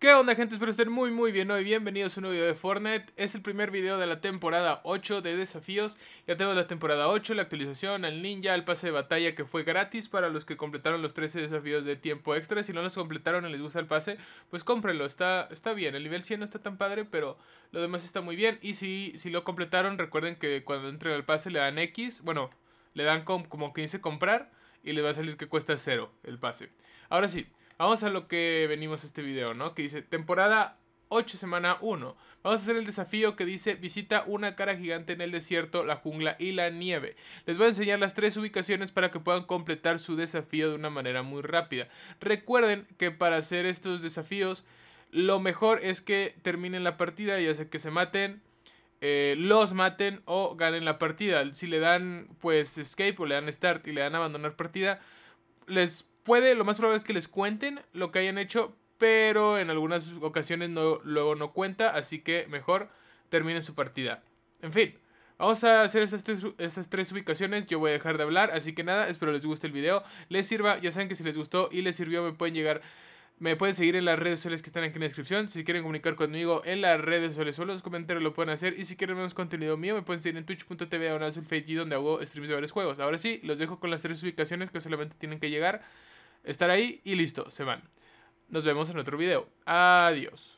¿Qué onda gente? Espero estén muy muy bien hoy. Bienvenidos a un nuevo video de Fortnite. Es el primer video de la temporada 8 de desafíos. Ya tenemos la temporada 8, la actualización, el ninja, el pase de batalla que fue gratis para los que completaron los 13 desafíos de tiempo extra. Si no los completaron y les gusta el pase, pues cómprenlo. Está, está bien. El nivel 100 no está tan padre, pero lo demás está muy bien. Y si, si lo completaron, recuerden que cuando entren al pase le dan X. Bueno, le dan como, como 15 comprar y les va a salir que cuesta 0 el pase. Ahora sí. Vamos a lo que venimos este video, ¿no? Que dice temporada 8, semana 1. Vamos a hacer el desafío que dice visita una cara gigante en el desierto, la jungla y la nieve. Les voy a enseñar las tres ubicaciones para que puedan completar su desafío de una manera muy rápida. Recuerden que para hacer estos desafíos lo mejor es que terminen la partida, y hace que se maten, eh, los maten o ganen la partida. Si le dan pues escape o le dan start y le dan abandonar partida, les puede, lo más probable es que les cuenten lo que hayan hecho, pero en algunas ocasiones no, luego no cuenta, así que mejor terminen su partida. En fin, vamos a hacer estas tres, ubicaciones, yo voy a dejar de hablar, así que nada, espero les guste el video, les sirva, ya saben que si les gustó y les sirvió me pueden llegar... Me pueden seguir en las redes sociales que están aquí en la descripción. Si quieren comunicar conmigo en las redes sociales o los comentarios lo pueden hacer. Y si quieren más contenido mío, me pueden seguir en twitch.tv donde hago streams de varios juegos. Ahora sí, los dejo con las tres ubicaciones que solamente tienen que llegar estar ahí y listo, se van. Nos vemos en otro video. Adiós.